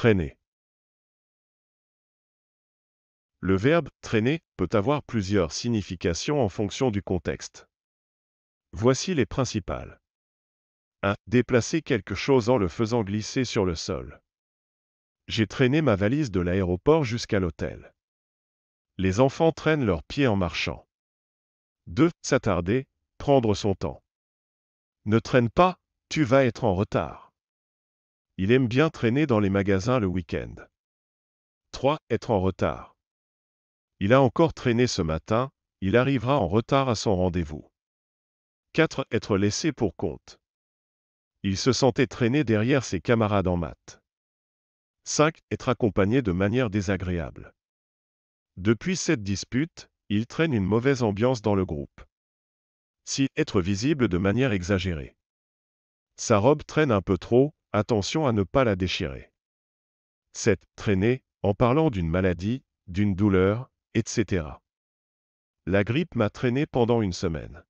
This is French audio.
Traîner. Le verbe traîner peut avoir plusieurs significations en fonction du contexte. Voici les principales. 1. Déplacer quelque chose en le faisant glisser sur le sol. J'ai traîné ma valise de l'aéroport jusqu'à l'hôtel. Les enfants traînent leurs pieds en marchant. 2. S'attarder, prendre son temps. Ne traîne pas, tu vas être en retard. Il aime bien traîner dans les magasins le week-end. 3. Être en retard. Il a encore traîné ce matin, il arrivera en retard à son rendez-vous. 4. Être laissé pour compte. Il se sentait traîné derrière ses camarades en maths. 5. Être accompagné de manière désagréable. Depuis cette dispute, il traîne une mauvaise ambiance dans le groupe. 6. Être visible de manière exagérée. Sa robe traîne un peu trop, attention à ne pas la déchirer. 7. Traîner, en parlant d'une maladie, d'une douleur, etc. La grippe m'a traîné pendant une semaine.